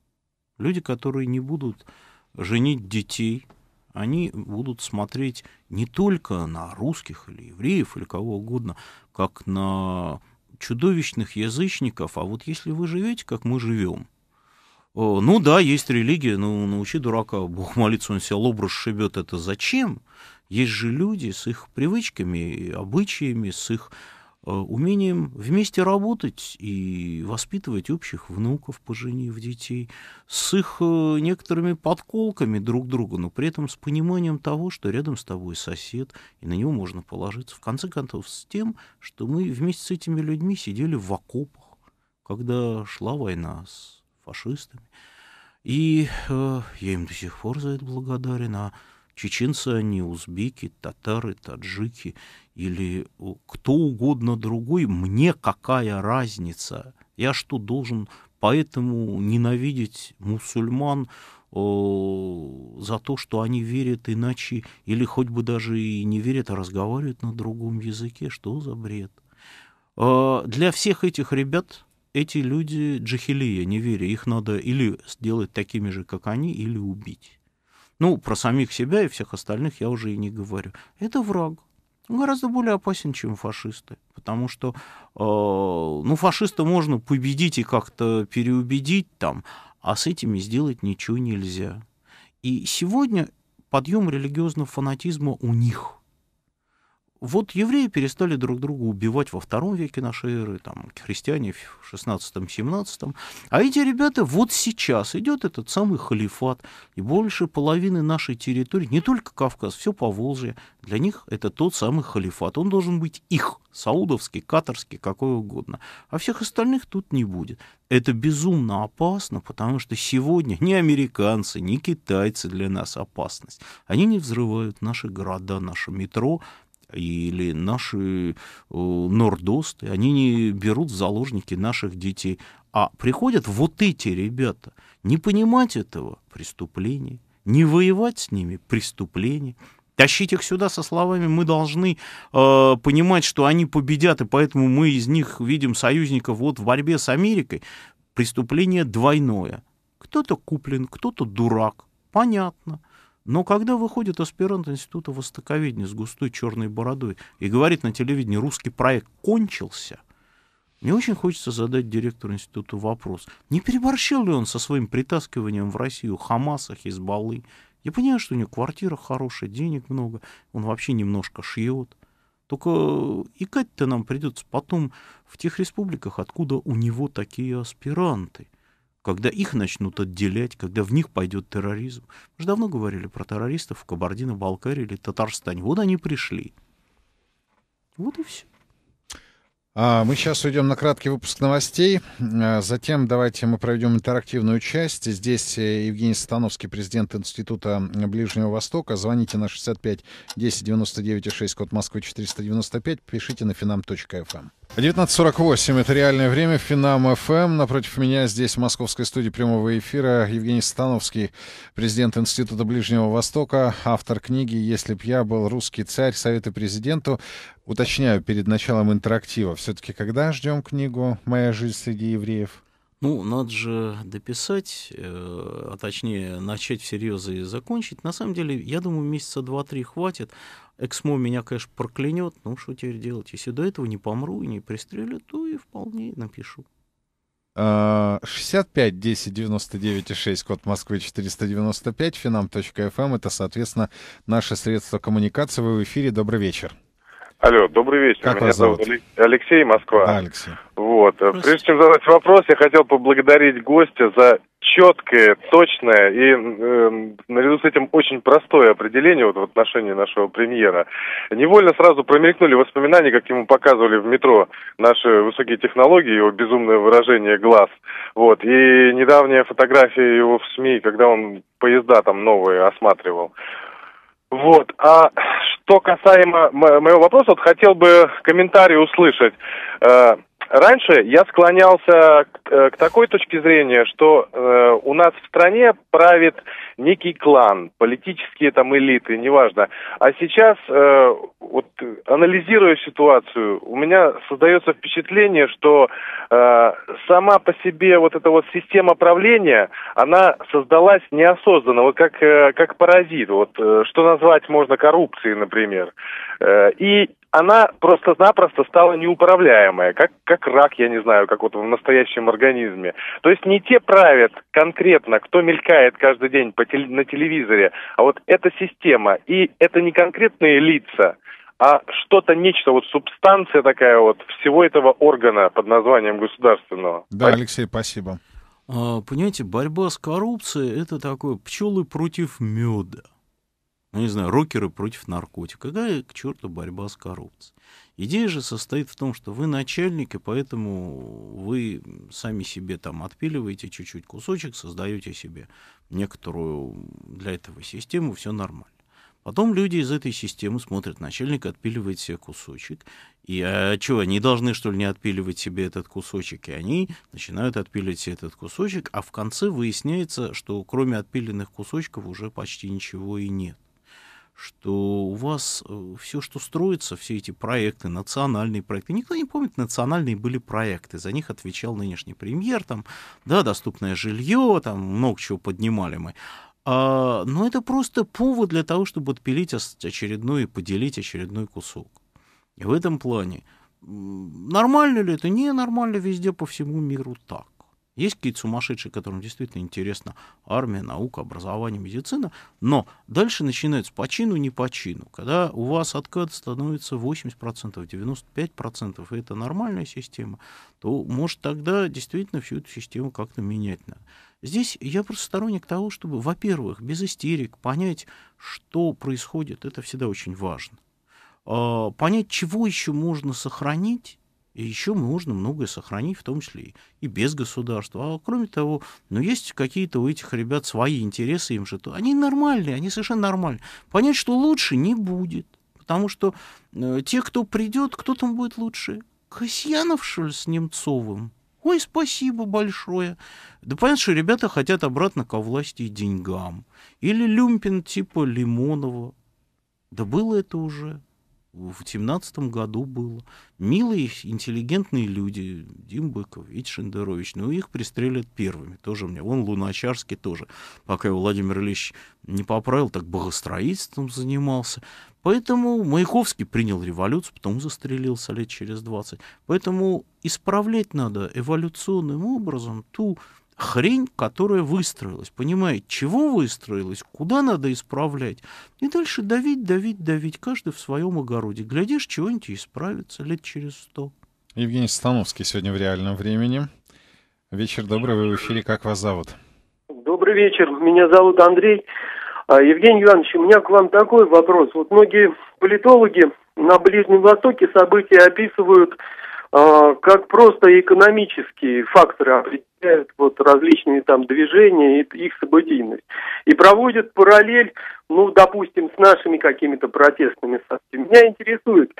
B: Люди, которые не будут женить детей – они будут смотреть не только на русских или евреев или кого угодно, как на чудовищных язычников, а вот если вы живете, как мы живем, э, ну да, есть религия, но ну, научи дурака, Бог молиться, он себя лоб расшибет, это зачем? Есть же люди с их привычками, обычаями, с их Э, умением вместе работать и воспитывать общих внуков, поженив детей, с их э, некоторыми подколками друг друга, но при этом с пониманием того, что рядом с тобой сосед, и на него можно положиться. В конце концов, с тем, что мы вместе с этими людьми сидели в окопах, когда шла война с фашистами. И э, я им до сих пор за это благодарен, а Чеченцы они, узбеки, татары, таджики или кто угодно другой, мне какая разница? Я что, должен поэтому ненавидеть мусульман о, э, за то, что они верят иначе, или хоть бы даже и не верят, а разговаривают на другом языке? Что за бред? Э, для всех этих ребят эти люди джихилия, веря Их надо или сделать такими же, как они, или убить. Ну, про самих себя и всех остальных я уже и не говорю. Это враг. гораздо более опасен, чем фашисты. Потому что, э, ну, фашиста можно победить и как-то переубедить там, а с этими сделать ничего нельзя. И сегодня подъем религиозного фанатизма у них – вот евреи перестали друг друга убивать во втором веке нашей эры, там, христиане в 16-17, а эти ребята вот сейчас идет этот самый халифат, и больше половины нашей территории, не только Кавказ, все Поволжье для них это тот самый халифат, он должен быть их, саудовский, катарский, какой угодно, а всех остальных тут не будет. Это безумно опасно, потому что сегодня ни американцы, ни китайцы для нас опасность. Они не взрывают наши города, наше метро, или наши э, Нордост, они не берут в заложники наших детей. А приходят вот эти ребята. Не понимать этого – преступление. Не воевать с ними – преступление. Тащить их сюда со словами «мы должны э, понимать, что они победят, и поэтому мы из них видим союзников вот в борьбе с Америкой» – преступление двойное. Кто-то куплен, кто-то дурак. Понятно – но когда выходит аспирант Института Востоковедения с густой черной бородой и говорит на телевидении «русский проект кончился», мне очень хочется задать директору института вопрос. Не переборщил ли он со своим притаскиванием в Россию Хамаса, Хизбаллы? Я понимаю, что у него квартира хорошая, денег много, он вообще немножко шьет. Только э, икать-то нам придется потом в тех республиках, откуда у него такие аспиранты – когда их начнут отделять, когда в них пойдет терроризм. Мы же давно говорили про террористов в Кабардино-Балкарии или Татарстане. Вот
A: они пришли. Вот и все. А, мы сейчас уйдем на краткий выпуск новостей. А, затем давайте мы проведем интерактивную часть. Здесь э, Евгений Становский, президент Института Ближнего Востока. Звоните на 65 10 99 6, код Москвы 495. Пишите на finam.fm. 19.48, это реальное время, Финам ФМ. Эм. Напротив меня здесь, в московской студии прямого эфира, Евгений Становский, президент Института Ближнего Востока, автор книги «Если б я был русский царь, советы президенту». Уточняю перед началом интерактива, все-таки когда ждем книгу «Моя жизнь среди евреев»?
B: Ну, надо же дописать, э, а точнее начать всерьез и закончить. На самом деле, я думаю, месяца два-три хватит. Эксмо меня, конечно, проклянет, но ну, что теперь делать? Если до этого не помру и не пристрелят, то и вполне напишу.
A: 65 10 99 6, код Москвы 495, финам.фм. Эм это, соответственно, наше средство коммуникации. Вы в эфире. Добрый вечер.
C: Алло, добрый вечер. Как Меня вас зовут? зовут Алексей Москва. Да, Алексей. Вот. Э, прежде чем задать вопрос, я хотел поблагодарить гостя за четкое, точное и э, наряду с этим очень простое определение вот в отношении нашего премьера. Невольно сразу промелькнули воспоминания, как ему показывали в метро наши высокие технологии, его безумное выражение глаз. Вот. И недавняя фотография его в СМИ, когда он поезда там новые осматривал. Вот. А что касаемо моего вопроса, вот хотел бы комментарий услышать. Э, раньше я склонялся э, к, такой точке зрения, что э, у нас в стране правит некий клан, политические там элиты, неважно. А сейчас, э, вот анализируя ситуацию, у меня создается впечатление, что э, сама по себе вот эта вот система правления, она создалась неосознанно, вот как, э, как паразит, вот э, что назвать можно коррупцией, например. Э, и она просто-напросто стала неуправляемая, как, как рак, я не знаю, как вот в настоящем организме. То есть не те правят конкретно, кто мелькает каждый день по теле, на телевизоре, а вот эта система. И это не конкретные лица, а что-то, нечто, вот субстанция такая вот всего этого органа под названием государственного.
B: Да, Алексей, спасибо. А, понимаете, борьба с коррупцией – это такое пчелы против меда ну не знаю, рокеры против наркотика. Какая к черту борьба с коррупцией? Идея же состоит в том, что вы начальник, и поэтому вы сами себе там отпиливаете чуть-чуть кусочек, создаете себе некоторую для этого систему, все нормально. Потом люди из этой системы смотрят, начальник отпиливает себе кусочек. И а что, они должны, что ли, не отпиливать себе этот кусочек? И они начинают отпиливать себе этот кусочек, а в конце выясняется, что кроме отпиленных кусочков уже почти ничего и нет что у вас э, все, что строится, все эти проекты, национальные проекты, никто не помнит, национальные были проекты, за них отвечал нынешний премьер, там, да, доступное жилье, там много чего поднимали мы. А, но ну, это просто повод для того, чтобы отпилить очередной и поделить очередной кусок. И в этом плане нормально ли это? Не, нормально везде по всему миру так. Есть какие-то сумасшедшие, которым действительно интересно армия, наука, образование, медицина, но дальше начинается по чину, не по чину. Когда у вас откат становится 80%, 95%, и это нормальная система, то, может, тогда действительно всю эту систему как-то менять надо. Здесь я просто сторонник того, чтобы, во-первых, без истерик понять, что происходит, это всегда очень важно. А, понять, чего еще можно сохранить, и еще можно многое сохранить, в том числе и без государства. А кроме того, ну, есть какие-то у этих ребят свои интересы, им же то. Они нормальные, они совершенно нормальные. Понять, что лучше не будет. Потому что э, те, кто придет, кто там будет лучше? Касьянов, что ли, с Немцовым? Ой, спасибо большое. Да понятно, что ребята хотят обратно ко власти и деньгам. Или люмпин типа Лимонова. Да было это уже в семнадцатом году было. Милые, интеллигентные люди, Дим Быков, Вить Шендерович, ну, их пристрелят первыми, тоже у меня. Вон Луначарский тоже, пока его Владимир Ильич не поправил, так богостроительством занимался. Поэтому Маяковский принял революцию, потом застрелился лет через 20. Поэтому исправлять надо эволюционным образом ту хрень, которая выстроилась. Понимаете, чего выстроилась, куда надо исправлять. И дальше давить, давить, давить, каждый в
A: своем огороде. Глядишь, чего-нибудь исправится лет через сто. Евгений Становский сегодня в реальном времени. Вечер добрый, вы в эфире, как вас зовут?
C: Добрый вечер, меня зовут Андрей. А, Евгений Иванович, у меня к вам такой вопрос. Вот многие политологи на Ближнем Востоке события описывают э, как просто экономические факторы определяют вот различные там движения и их событийность. И проводят параллель, ну, допустим, с нашими какими-то протестными событиями. Меня интересует,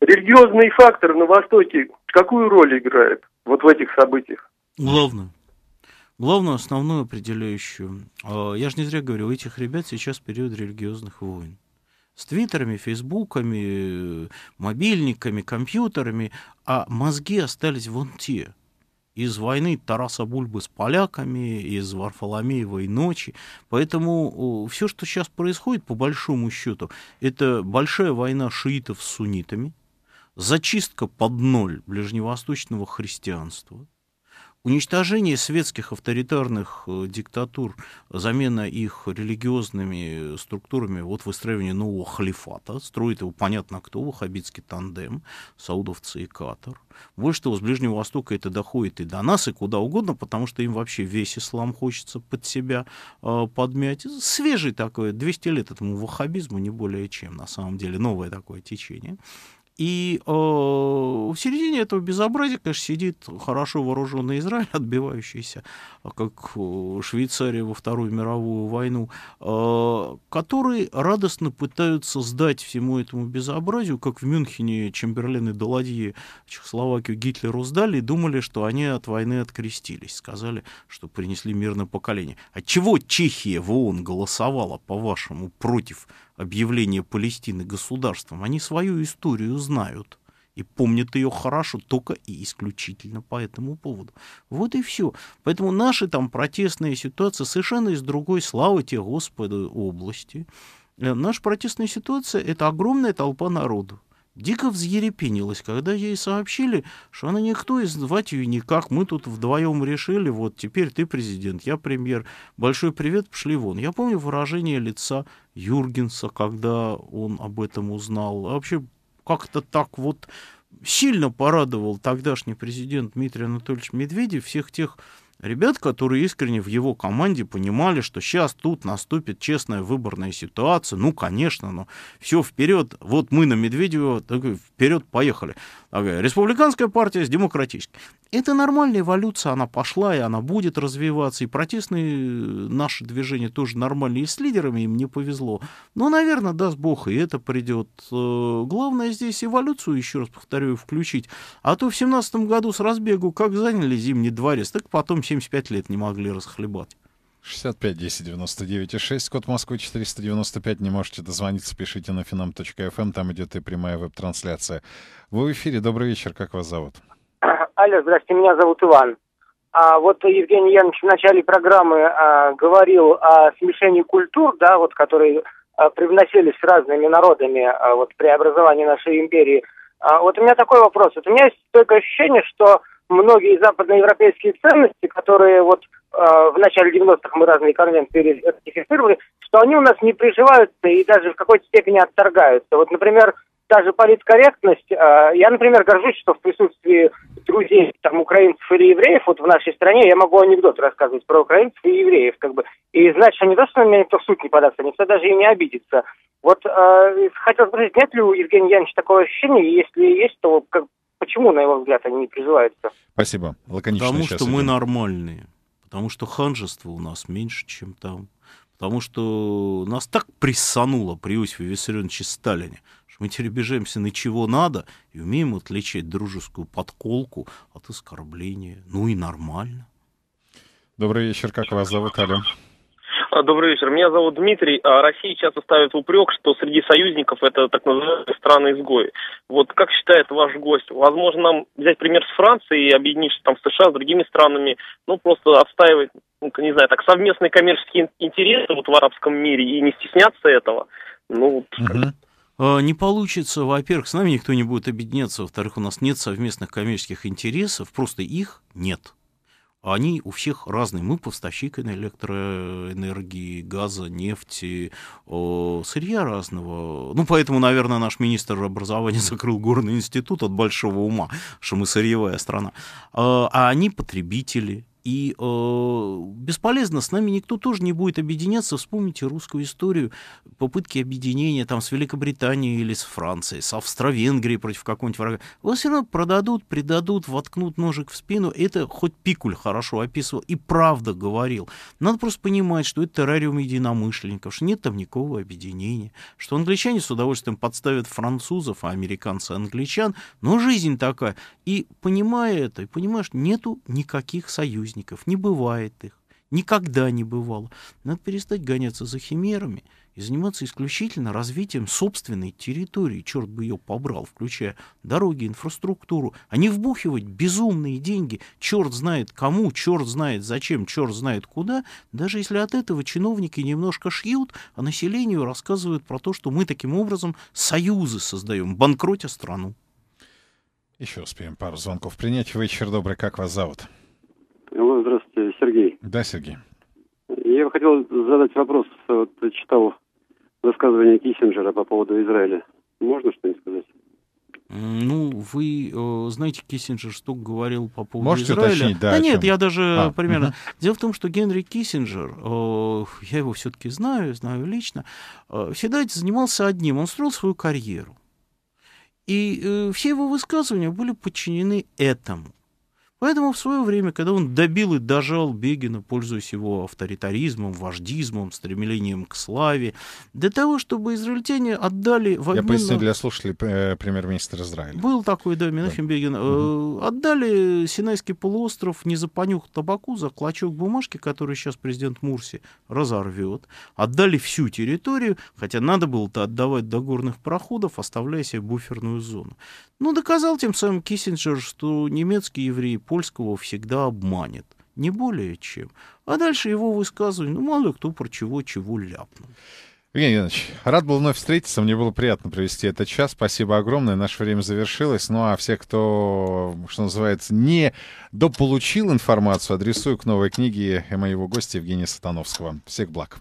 C: религиозный фактор на Востоке какую роль играет вот в этих событиях?
B: Главное главную, основную, определяющую. А, я же не зря говорю, у этих ребят сейчас период религиозных войн. С твиттерами, фейсбуками, э, мобильниками, компьютерами, а мозги остались вон те – из войны Тараса Бульбы с поляками, из Варфоломеевой ночи. Поэтому все, что сейчас происходит, по большому счету, это большая война шиитов с суннитами, зачистка под ноль ближневосточного христианства – Уничтожение светских авторитарных э, диктатур, замена их религиозными э, структурами, вот выстраивание нового халифата, строит его понятно кто, ваххабитский тандем, саудовцы и Катар. Больше того, с Ближнего Востока это доходит и до нас, и куда угодно, потому что им вообще весь ислам хочется под себя э, подмять. Свежий такой, 200 лет этому ваххабизму, не более чем, на самом деле, новое такое течение. И э, в середине этого безобразия, конечно, сидит хорошо вооруженный Израиль, отбивающийся, э, как э, Швейцария во Вторую мировую войну, э, которые радостно пытаются сдать всему этому безобразию, как в Мюнхене Чемберлен и Даладье Чехословакию Гитлеру сдали и думали, что они от войны открестились, сказали, что принесли мирное поколение. А чего Чехия в ООН голосовала, по-вашему, против Объявление Палестины государством, они свою историю знают и помнят ее хорошо только и исключительно по этому поводу. Вот и все. Поэтому наша там протестная ситуация совершенно из другой, славы тебе, Господу, области. Э, наша протестная ситуация — это огромная толпа народу. Дико взъерепенилась, когда ей сообщили, что она никто и звать ее никак. Мы тут вдвоем решили, вот теперь ты президент, я премьер. Большой привет, пошли вон. Я помню выражение лица Юргенса, когда он об этом узнал. А вообще как-то так вот сильно порадовал тогдашний президент Дмитрий Анатольевич Медведев всех тех Ребят, которые искренне в его команде понимали, что сейчас тут наступит честная выборная ситуация, ну, конечно, но все вперед, вот мы на Медведева, так, вперед, поехали республиканская партия с демократической. Это нормальная эволюция, она пошла, и она будет развиваться, и протестные э, наши движения тоже нормальные, и с лидерами им не повезло. Но, наверное, даст бог, и это придет. Э, главное здесь эволюцию, еще раз повторю, включить. А то в семнадцатом году с разбегу
A: как заняли Зимний дворец, так потом 75 лет не могли расхлебать. 65 10 99 6, код Москвы 495. Не можете дозвониться, пишите на finam.fm, эм, там идет и прямая веб-трансляция. Вы в эфире, добрый вечер, как вас зовут?
C: А, алло, здравствуйте, меня зовут Иван. А вот Евгений Янович в начале программы а, говорил о смешении культур, да, вот которые а, привносились разными народами а, вот при образовании нашей империи. А, вот у меня такой вопрос. Вот у меня есть только ощущение, что многие западноевропейские ценности, которые вот э, в начале 90-х мы разные конвенции ратифицировали, что они у нас не приживаются и даже в какой-то степени отторгаются. Вот, например, даже политкорректность. Э, я, например, горжусь, что в присутствии друзей, там, украинцев или евреев, вот в нашей стране я могу анекдот рассказывать про украинцев и евреев, как бы. И значит, они то, на меня никто в суд не подастся, никто даже и не обидится. Вот э, а, хотел спросить, нет ли у Евгения Яновича такого ощущения, если есть, то как, Почему, на его взгляд, они не призываются?
B: Спасибо.
A: Лаконично Потому что идем. мы
B: нормальные. Потому что ханжество у нас меньше, чем там. Потому что нас так прессануло при Иосифе Виссарионовиче Сталине, что мы теперь бежимся на чего надо и умеем отличать дружескую подколку от оскорбления. Ну и нормально. Добрый вечер, как вас зовут, Алло?
C: А, добрый вечер. Меня зовут Дмитрий. А Россия часто ставит упрек, что среди союзников это так называемые страны-изгои. Вот как считает ваш гость, возможно нам взять пример с Франции и объединиться там с США, с другими странами, ну просто отстаивать, ну, не знаю, так совместные коммерческие интересы вот в арабском мире и не стесняться этого? Ну,
B: вот, угу. Не получится, во-первых, с нами никто не будет объединяться, во-вторых, у нас нет совместных коммерческих интересов, просто их нет они у всех разные. Мы поставщик электроэнергии, газа, нефти, сырья разного. Ну, поэтому, наверное, наш министр образования закрыл горный институт от большого ума, что мы сырьевая страна. А, а они потребители, и э, бесполезно, с нами никто тоже не будет объединяться. Вспомните русскую историю, попытки объединения там, с Великобританией или с Францией, с Австро-Венгрией против какого-нибудь врага. Вас все равно продадут, предадут, воткнут ножик в спину. Это хоть Пикуль хорошо описывал и правда говорил. Надо просто понимать, что это террариум единомышленников, что нет там никакого объединения, что англичане с удовольствием подставят французов, а американцы англичан, но жизнь такая. И понимая это, и понимаешь, нету никаких союзников союзников, не бывает их, никогда не бывало. Надо перестать гоняться за химерами и заниматься исключительно развитием собственной территории, черт бы ее побрал, включая дороги, инфраструктуру, а не вбухивать безумные деньги, черт знает кому, черт знает зачем, черт знает куда, даже если от этого чиновники немножко шьют, а населению рассказывают про то, что мы таким образом союзы
A: создаем, банкротя страну. Еще успеем пару звонков принять. Вечер добрый, как вас зовут? Да, Сергей.
C: Я бы хотел задать вопрос. Вот читал высказывание Киссинджера по поводу Израиля. Можно что-нибудь сказать?
B: Ну, вы э, знаете, Киссинджер что говорил по поводу Можете Израиля. Уточнить, да, да нет, я даже а, примерно... Угу. Дело в том, что Генри Киссинджер, э, я его все-таки знаю, знаю лично, э, всегда занимался одним, он строил свою карьеру. И э, все его высказывания были подчинены этому. Поэтому в свое время, когда он добил и дожал Бегина, пользуясь его авторитаризмом, вождизмом, стремлением к славе, для того, чтобы израильтяне отдали в обмен... Я поясню для слушателей
A: э, премьер-министр Израиля.
B: Был такой, да, Менахим да. Бегин. Угу. Отдали Синайский полуостров не за понюх табаку, за клочок бумажки, который сейчас президент Мурси разорвет. Отдали всю территорию, хотя надо было-то отдавать до горных проходов, оставляя себе буферную зону. Ну, доказал тем самым Киссинджер, что немецкие евреи Польского всегда обманет. Не более чем. А дальше его высказывание, ну, мало кто про
A: чего чего ляпнул. Евгений Иванович, рад был вновь встретиться. Мне было приятно провести этот час. Спасибо огромное. Наше время завершилось. Ну а все, кто, что называется, не дополучил информацию, адресую к новой книге моего гостя Евгения Сатановского. Всех благ.